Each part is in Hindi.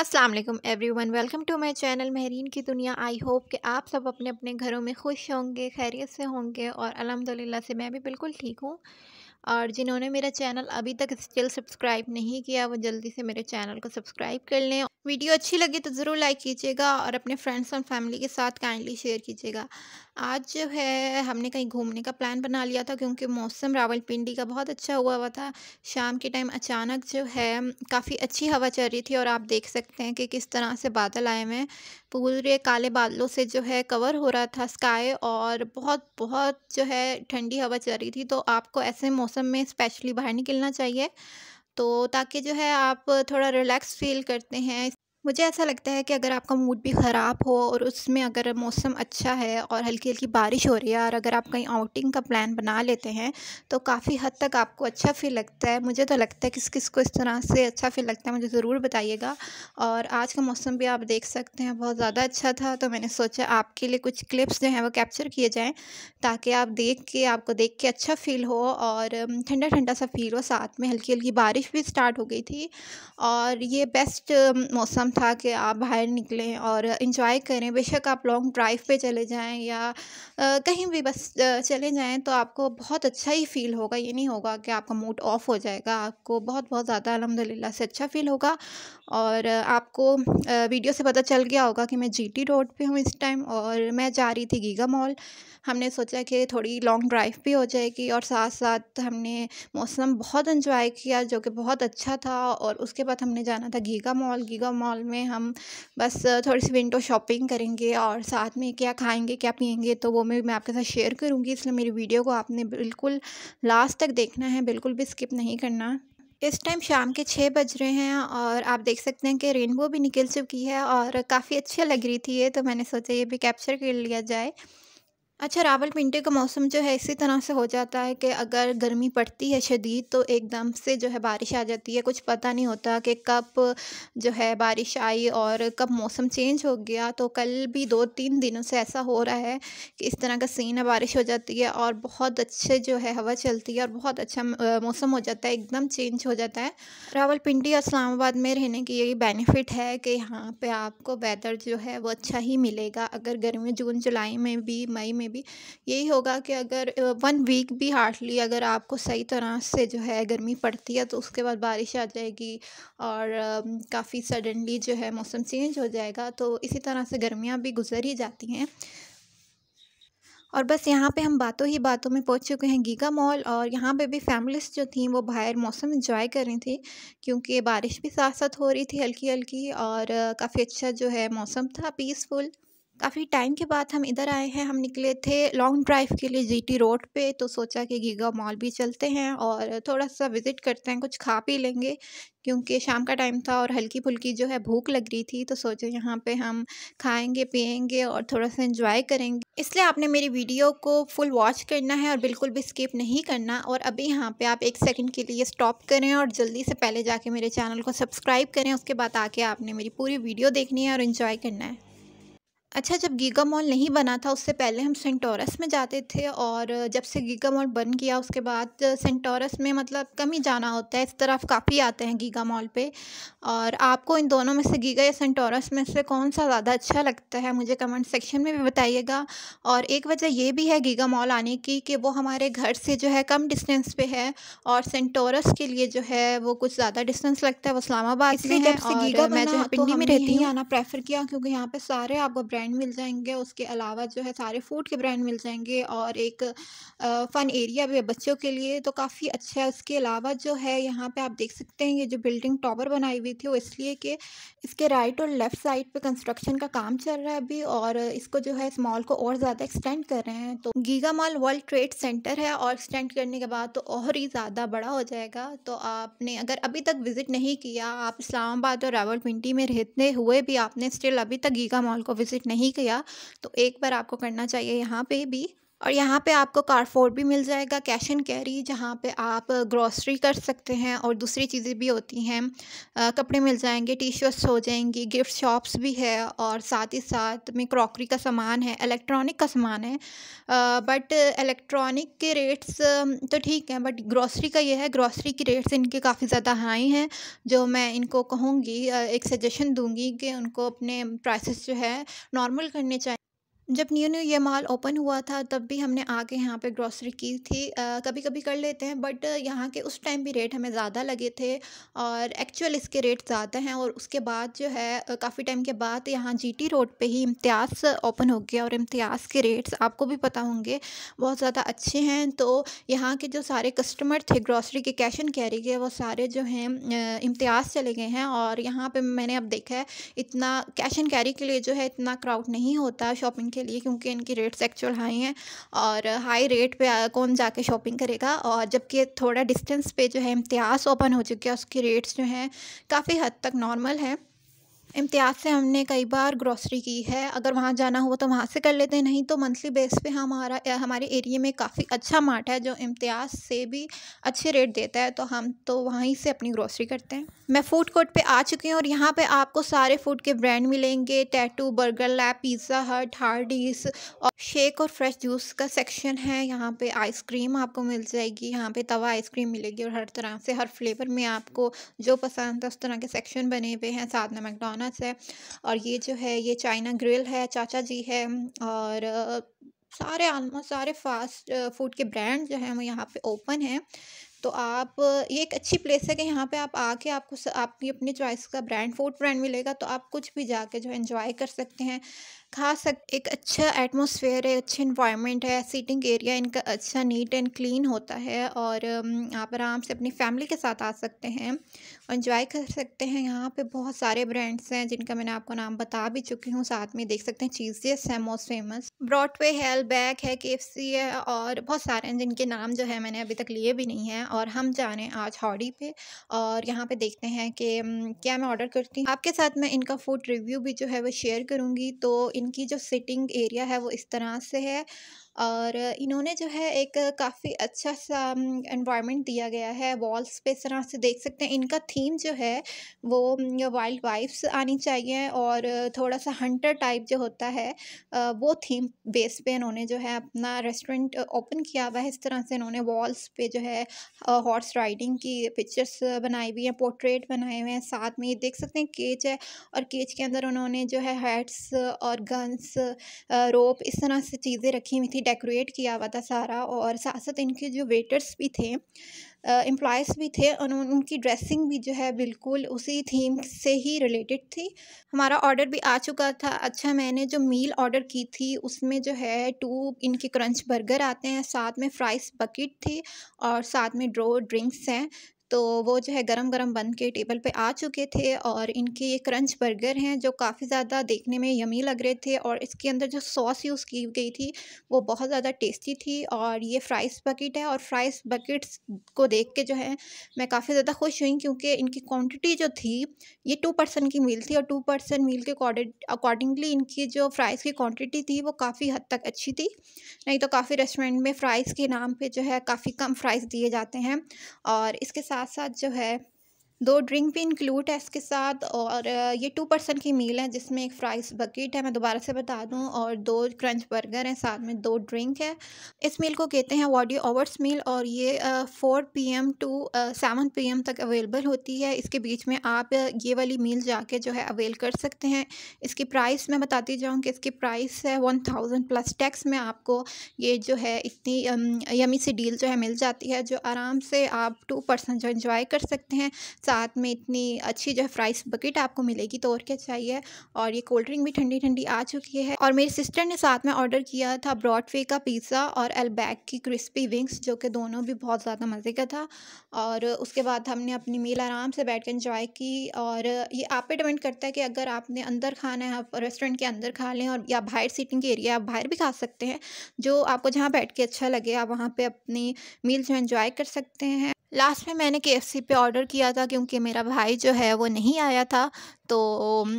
Aslam everyone welcome to my channel Mahreen की दुनिया आई होप कि आप सब अपने अपने घरों में खुश होंगे खैरियत से होंगे और अलहमदिल्ला से मैं भी बिल्कुल ठीक हूँ और जिन्होंने मेरा चैनल अभी तक स्टिल सब्सक्राइब नहीं किया वो जल्दी से मेरे चैनल को सब्सक्राइब कर लें वीडियो अच्छी लगी तो ज़रूर लाइक कीजिएगा और अपने फ्रेंड्स और फैमिली के साथ काइंडली शेयर कीजिएगा आज जो है हमने कहीं घूमने का प्लान बना लिया था क्योंकि मौसम रावलपिंडी का बहुत अच्छा हुआ हुआ था शाम के टाइम अचानक जो है काफ़ी अच्छी हवा चल रही थी और आप देख सकते हैं कि किस तरह से बादल आए हुए हैं पूरे काले बादलों से जो है कवर हो रहा था स्काई और बहुत बहुत जो है ठंडी हवा चल रही थी तो आपको ऐसे मौसम में स्पेशली बाहर निकलना चाहिए तो ताकि जो है आप थोड़ा रिलैक्स फील करते हैं मुझे ऐसा लगता है कि अगर आपका मूड भी ख़राब हो और उसमें अगर मौसम अच्छा है और हल्की हल्की बारिश हो रही है और अगर आप कहीं आउटिंग का प्लान बना लेते हैं तो काफ़ी हद तक आपको अच्छा फील लगता है मुझे तो लगता है किस किस को इस तरह से अच्छा फील लगता है मुझे ज़रूर बताइएगा और आज का मौसम भी आप देख सकते हैं बहुत ज़्यादा अच्छा था तो मैंने सोचा आपके लिए कुछ क्लिप्स जो हैं वो कैप्चर किए जाएँ ताकि आप देख के आपको देख के अच्छा फील हो और ठंडा ठंडा सा फील हो साथ में हल्की हल्की बारिश भी स्टार्ट हो गई थी और ये बेस्ट मौसम काम था कि आप बाहर निकलें और इंजॉय करें बेशक आप लॉन्ग ड्राइव पे चले जाएं या कहीं भी बस चले जाएं तो आपको बहुत अच्छा ही फील होगा ये नहीं होगा कि आपका मूड ऑफ हो जाएगा आपको बहुत बहुत ज़्यादा अलहमदिल्ला से अच्छा फील होगा और आपको वीडियो से पता चल गया होगा कि मैं जी रोड पर हूँ इस टाइम और मैं जा रही थी गीगा मॉल हमने सोचा कि थोड़ी लॉन्ग ड्राइव भी हो जाएगी और साथ साथ हमने मौसम बहुत इन्जॉय किया जो कि बहुत अच्छा था और उसके बाद हमने जाना था Giga mall Giga mall mall में हम बस थोड़ी सी विंडो शॉपिंग करेंगे और साथ में क्या खाएंगे क्या पियेंगे तो वो मैं मैं आपके साथ शेयर करूँगी इसलिए मेरी वीडियो को आपने बिल्कुल लास्ट तक देखना है बिल्कुल भी स्किप नहीं करना इस टाइम शाम के छः बज रहे हैं और आप देख सकते हैं कि रेनबो भी निकल चुकी है और काफ़ी अच्छी लग रही थी ये तो मैंने सोचा ये भी कैप्चर कर लिया जाए अच्छा रावल रावलपिंडी का मौसम जो है इसी तरह से हो जाता है कि अगर गर्मी पड़ती है शदीद तो एकदम से जो है बारिश आ जाती है कुछ पता नहीं होता कि कब जो है बारिश आई और कब मौसम चेंज हो गया तो कल भी दो तीन दिनों से ऐसा हो रहा है कि इस तरह का सीन है बारिश हो जाती है और बहुत अच्छे जो है हवा चलती है और बहुत अच्छा मौसम हो जाता है एकदम चेंज हो जाता है रावल और इस्लामाबाद में रहने की यही बेनिफिट है कि यहाँ पर आपको वेदर जो है वो अच्छा ही मिलेगा अगर गर्मी जून जुलाई में भी मई में में भी यही होगा कि अगर वन वीक भी हार्डली अगर आपको सही तरह से जो है गर्मी पड़ती है तो उसके बाद बारिश आ जाएगी और काफ़ी सडनली जो है मौसम चेंज हो जाएगा तो इसी तरह से गर्मियाँ भी गुजर ही जाती हैं और बस यहाँ पे हम बातों ही बातों में पहुँच चुके हैं गीगा मॉल और यहाँ पे भी फैमिलीज जो थी वो बाहर मौसम इंजॉय कर रही थी क्योंकि बारिश भी साथ साथ हो रही थी हल्की हल्की और काफ़ी अच्छा जो है मौसम था पीसफुल काफ़ी टाइम के बाद हम इधर आए हैं हम निकले थे लॉन्ग ड्राइव के लिए जीटी रोड पे तो सोचा कि गीगा मॉल भी चलते हैं और थोड़ा सा विज़िट करते हैं कुछ खा पी लेंगे क्योंकि शाम का टाइम था और हल्की फुल्की जो है भूख लग रही थी तो सोचे यहाँ पे हम खाएंगे पिएंगे और थोड़ा सा इन्जॉय करेंगे इसलिए आपने मेरी वीडियो को फुल वॉच करना है और बिल्कुल भी स्किप नहीं करना और अभी यहाँ पे आप एक सेकंड के लिए स्टॉप करें और जल्दी से पहले जाके मेरे चैनल को सब्सक्राइब करें उसके बाद आके आपने मेरी पूरी वीडियो देखनी है और इन्जॉय करना है अच्छा जब गीगा मॉल नहीं बना था उससे पहले हम सेंटोरस में जाते थे और जब से गीगा मॉल बन गया उसके बाद सेंटोरस में मतलब कम ही जाना होता है इस तरफ काफ़ी आते हैं गीगा मॉल पे और आपको इन दोनों में से गीगा या सेंटोरस में से कौन सा ज़्यादा अच्छा लगता है मुझे कमेंट सेक्शन में भी बताइएगा और एक वजह ये भी है गीगा मॉल आने की कि वो हमारे घर से जो है कम डिस्टेंस पे है और सेंटोरस के लिए जो है वो कुछ ज़्यादा डिस्टेंस लगता है वो इस्लामाबाद में है और मैं जो पिंडी में रहती हूँ आना प्रेफर किया क्योंकि यहाँ पर सारे आपको ब्रांड मिल जाएंगे उसके अलावा जो है सारे फूड के ब्रांड मिल जाएंगे और एक फ़न एरिया भी है बच्चों के लिए तो काफ़ी अच्छा है उसके अलावा जो है यहाँ पे आप देख सकते हैं ये जो बिल्डिंग टॉवर बनाई हुई थी वो इसलिए कि इसके राइट और लेफ़्ट साइड पर कंस्ट्रक्शन का काम चल रहा है अभी और इसको जो है इस मॉल को और ज़्यादा एक्सटेंड कर रहे हैं तो Giga mall World Trade Center है और एक्सटेंड करने के बाद तो और ही ज़्यादा बड़ा हो जाएगा तो आपने अगर अभी तक विज़िट नहीं किया आप इस्लामाबाद और रावलपिंडी में रहते हुए भी आपने स्टिल अभी तक गीगा मॉल को विज़िट नहीं किया तो एक बार आपको करना चाहिए यहाँ पे भी और यहाँ पे आपको कारफोर्ड भी मिल जाएगा कैश एंड कैरी जहाँ पे आप ग्रॉसरी कर सकते हैं और दूसरी चीज़ें भी होती हैं कपड़े मिल जाएंगे टी शर्ट्स हो जाएंगी गिफ्ट शॉप्स भी है और साथ ही साथ में क्रॉकरी का सामान है इलेक्ट्रॉनिक का सामान है बट इलेक्ट्रॉनिक के रेट्स तो ठीक हैं बट ग्रॉसरी का ये है ग्रॉसरी के रेट्स इनके काफ़ी ज़्यादा हाई हैं जो मैं इनको कहूँगी एक सजेशन दूँगी कि उनको अपने प्राइसेस जो है नॉर्मल करने चाहिए जब न्यू न्यू ये मॉल ओपन हुआ था तब भी हमने आके यहाँ पे ग्रॉसरी की थी आ, कभी कभी कर लेते हैं बट यहाँ के उस टाइम भी रेट हमें ज़्यादा लगे थे और एक्चुअल इसके रेट ज़्यादा हैं और उसके बाद जो है काफ़ी टाइम के बाद यहाँ जीटी रोड पे ही इम्तियाज़ ओपन हो गया और इम्तियाज़ के रेट्स आपको भी पता होंगे बहुत ज़्यादा अच्छे हैं तो यहाँ के जो सारे कस्टमर थे ग्रॉसरी के कैश एंड कैरी के वो सारे जो हैं इम्तियाज़ चले गए हैं और यहाँ पर मैंने अब देखा है इतना कैश एंड कैरी के लिए जो है इतना क्राउड नहीं होता शॉपिंग के लिए क्योंकि इनकी रेट्स एक्चुअल हाई हैं और हाई रेट पे कौन जाके शॉपिंग करेगा और जबकि थोड़ा डिस्टेंस पे जो है इम्तियाज़ ओपन हो चुके हैं उसकी रेट्स जो हैं काफ़ी हद तक नॉर्मल हैं इम्तियाज़ से हमने कई बार ग्रॉसरी की है अगर वहाँ जाना हो तो वहाँ से कर लेते हैं नहीं तो मंथली बेस पे हमारा हमारे एरिया में काफ़ी अच्छा मार्ट है जो इम्तियाज़ से भी अच्छे रेट देता है तो हम तो वहीं से अपनी ग्रॉसरी करते हैं मैं फूड कोर्ट पे आ चुकी हूँ और यहाँ पे आपको सारे फूड के ब्रांड मिलेंगे टैटू बर्गर लैब पिज़्ज़ा हट हार्डीस और शेक और फ्रेश जूस का सेक्शन है यहाँ पर आइसक्रीम आपको मिल जाएगी यहाँ पर तवा आइसक्रीम मिलेगी और हर तरह से हर फ्लेवर में आपको जो पसंद है उस तरह के सेक्शन बने हुए हैं साधना मैकडॉन डोनट्स है और ये जो है ये चाइना ग्रिल है चाचा जी है और सारे आलमोस्ट सारे फास्ट फूड के ब्रांड जो हैं वो यहाँ पे ओपन हैं तो आप ये एक अच्छी प्लेस है कि यहाँ पे आप आके आपको आपकी अपनी चॉइस का ब्रांड फूड ब्रांड मिलेगा तो आप कुछ भी जाके जो इन्जॉय कर सकते हैं खास एक अच्छा एटमोसफेयर है अच्छे इन्वायरमेंट है सीटिंग एरिया इनका अच्छा नीट एंड क्लीन होता है और आप आराम से अपनी फैमिली के साथ आ सकते हैं इन्जॉय कर सकते हैं यहाँ पे बहुत सारे ब्रांड्स हैं जिनका मैंने आपको नाम बता भी चुकी हूँ साथ में देख सकते हैं चीजेस है मोस्ट फेमस ब्रॉडवे है बैक है के है और बहुत सारे हैं जिनके नाम जो है मैंने अभी तक लिए भी नहीं है और हम जा रहे हैं आज हॉडी पे और यहाँ पे देखते हैं कि क्या मैं ऑर्डर करती हूँ आपके साथ मैं इनका फूड रिव्यू भी जो है वो शेयर करूँगी तो इनकी जो सिटिंग एरिया है वो इस तरह से है और इन्होंने जो है एक काफ़ी अच्छा सा एनवायरनमेंट दिया गया है वॉल्स पे इस तरह से देख सकते हैं इनका थीम जो है वो वाइल्ड वाइफ्स आनी चाहिए और थोड़ा सा हंटर टाइप जो होता है वो थीम बेस पे इन्होंने जो है अपना रेस्टोरेंट ओपन किया हुआ है इस तरह से इन्होंने वॉल्स पे जो है हॉर्स राइडिंग की पिक्चर्स बनाई हुई हैं पोर्ट्रेट बनाए हुए हैं साथ में ये देख सकते हैं केच है और केच के अंदर उन्होंने जो है हेड्स और गन्स रोप इस तरह से चीज़ें रखी हुई थी डेकोरेट किया हुआ था सारा और साथ साथ इनके जो वेटर्स भी थे एम्प्लॉयज़ भी थे और उनकी ड्रेसिंग भी जो है बिल्कुल उसी थीम से ही रिलेटेड थी हमारा ऑर्डर भी आ चुका था अच्छा मैंने जो मील ऑर्डर की थी उसमें जो है टू इनके क्रंच बर्गर आते हैं साथ में फ्राइस बकेट थी और साथ में ड्रो ड्रिंक्स हैं तो वो जो है गरम गरम बन के टेबल पे आ चुके थे और इनके ये क्रंच बर्गर हैं जो काफ़ी ज़्यादा देखने में यमी लग रहे थे और इसके अंदर जो सॉस यूज़ की गई थी वो बहुत ज़्यादा टेस्टी थी और ये फ्राइस बकेट है और फ्राइस बकेट्स को देख के जो है मैं काफ़ी ज़्यादा खुश हुई क्योंकि इनकी क्वान्टिटी जो थी ये टू पर्सन की मील थी और टू पर्सन मील के अकॉर्डिंगली इनकी जो फ्राइज़ की क्वान्टिटी थी वो काफ़ी हद तक अच्छी थी नहीं तो काफ़ी रेस्टोरेंट में फ़्राइज़ के नाम पर जो है काफ़ी कम फ्राइज़ दिए जाते हैं और इसके साथ साथ साथ जो है दो ड्रिंक भी इंक्लूड है इसके साथ और ये टू पर्सन की मील है जिसमें एक फ्राइज बकेट है मैं दोबारा से बता दूँ और दो क्रंच बर्गर हैं साथ में दो ड्रिंक है इस मील को कहते हैं वॉडी ओवर्स मील और ये four P M to seven P M तक अवेलेबल होती है इसके बीच में आप ये वाली मील जाके जो है अवेल कर सकते हैं इसकी प्राइस मैं बताती जाऊँ कि इसकी प्राइस है वन थाउजेंड प्लस टैक्स में आपको ये जो है इतनी यमी सी डील जो है मिल जाती है जो आराम से आप टू पर्सन जो इन्जॉय कर सकते हैं साथ में इतनी अच्छी जो है फ्राइस बकेट आपको मिलेगी तो और क्या चाहिए और ये कोल्ड ड्रिंक भी ठंडी ठंडी आ चुकी है और मेरी सिस्टर ने साथ में ऑर्डर किया था ब्रॉडवे का पिज़्ज़ा और एलबैक की क्रिस्पी विंग्स जो कि दोनों भी बहुत ज़्यादा मज़े का था और उसके बाद हमने अपनी मील आराम से बैठ कर इंजॉय की और ये आप पर डिपेंड करता है कि अगर आपने अंदर खाना है आप रेस्टोरेंट के अंदर खा लें और या बाहर सीटिंग के एरिया आप बाहर भी खा सकते हैं जो आपको जहाँ बैठ के अच्छा लगे आप वहाँ पर अपनी मील जो इन्जॉय कर सकते हैं लास्ट में मैंने के पे ऑर्डर किया था क्योंकि मेरा भाई जो है वो नहीं आया था तो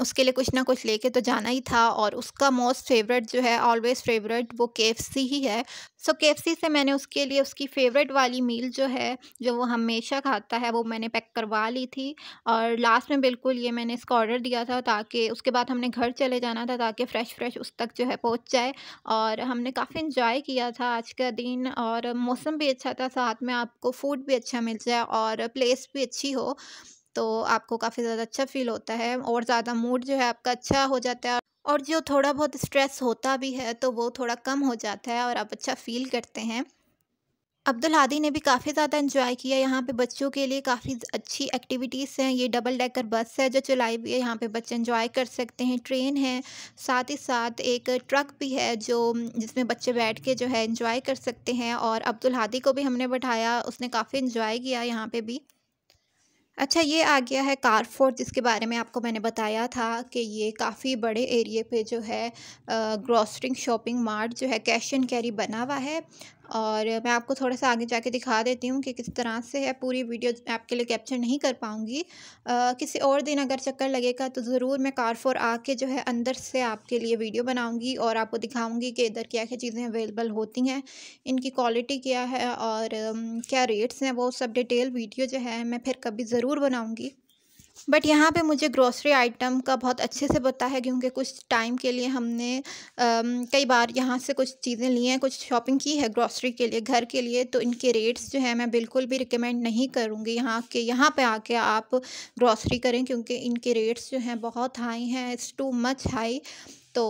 उसके लिए कुछ ना कुछ लेके तो जाना ही था और उसका मोस्ट फेवरेट जो है ऑलवेज़ फेवरेट वो के ही है सो so, के से मैंने उसके लिए उसकी फेवरेट वाली मील जो है जो वो हमेशा खाता है वो मैंने पैक करवा ली थी और लास्ट में बिल्कुल ये मैंने इसका ऑर्डर दिया था ताकि उसके बाद हमने घर चले जाना था ताकि फ़्रेश फ्रेश उस तक जो है पहुंच जाए और हमने काफ़ी इन्जॉय किया था आज का दिन और मौसम भी अच्छा था साथ में आपको फूड भी अच्छा मिल जाए और प्लेस भी अच्छी हो तो आपको काफ़ी ज़्यादा अच्छा फील होता है और ज़्यादा मूड जो है आपका अच्छा हो जाता है और जो थोड़ा बहुत स्ट्रेस होता भी है तो वो थोड़ा कम हो जाता है और आप अच्छा फील करते हैं अब्दुल हादी ने भी काफ़ी ज़्यादा इन्जॉय किया यहाँ पे बच्चों के लिए काफ़ी अच्छी एक्टिविटीज़ हैं ये डबल डेकर बस है जो चलाई हुई है यहाँ पे बच्चे इन्जॉय कर सकते हैं ट्रेन है साथ ही साथ एक ट्रक भी है जो जिसमें बच्चे बैठ के जो है इन्जॉय कर सकते हैं और अब्दुल हादी को भी हमने बैठाया उसने काफ़ी इन्जॉय किया यहाँ पर भी अच्छा ये आ गया है कार फोर्ट जिसके बारे में आपको मैंने बताया था कि ये काफ़ी बड़े एरिए पे जो है ग्रॉसरिंग शॉपिंग मार्ट जो है कैश एंड कैरी बना हुआ है और मैं आपको थोड़ा सा आगे जाके दिखा देती हूँ कि किस तरह से है पूरी वीडियो आपके लिए कैप्चर नहीं कर पाऊँगी किसी और दिन अगर चक्कर लगेगा तो ज़रूर मैं कारफोर आके जो है अंदर से आपके लिए वीडियो बनाऊँगी और आपको दिखाऊँगी कि इधर क्या क्या चीज़ें अवेलेबल होती हैं इनकी क्वालिटी क्या है और क्या रेट्स हैं वो सब डिटेल वीडियो जो है मैं फिर कभी ज़रूर बनाऊँगी बट यहाँ पे मुझे ग्रोसरी आइटम का बहुत अच्छे से पता है क्योंकि कुछ टाइम के लिए हमने आ, कई बार यहाँ से कुछ चीज़ें ली हैं कुछ शॉपिंग की है ग्रोसरी के लिए घर के लिए तो इनके रेट्स जो है मैं बिल्कुल भी रिकमेंड नहीं करूँगी यहाँ के यहाँ पे आके आप ग्रोसरी करें क्योंकि इनके रेट्स जो हैं बहुत हाई हैं इट्स टू मच हाई तो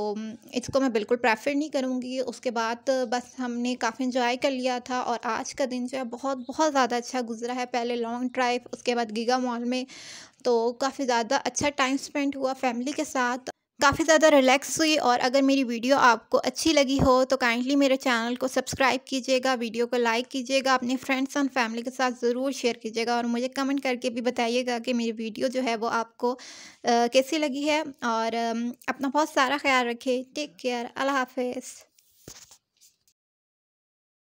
इसको मैं बिल्कुल प्रेफर नहीं करूँगी उसके बाद बस हमने काफ़ी इन्जॉय कर लिया था और आज का दिन जो है बहुत बहुत ज़्यादा अच्छा गुजरा है पहले लॉन्ग ड्राइव उसके बाद गीगा मॉल में तो काफ़ी ज़्यादा अच्छा टाइम स्पेंड हुआ फैमिली के साथ काफ़ी ज़्यादा रिलैक्स हुई और अगर मेरी वीडियो आपको अच्छी लगी हो तो काइंडली मेरे चैनल को सब्सक्राइब कीजिएगा वीडियो को लाइक कीजिएगा अपने फ्रेंड्स एंड फैमिली के साथ ज़रूर शेयर कीजिएगा और मुझे कमेंट करके भी बताइएगा कि मेरी वीडियो जो है वो आपको कैसी लगी है और अपना बहुत सारा ख्याल रखें टेक केयर अल्लाह हाफिज़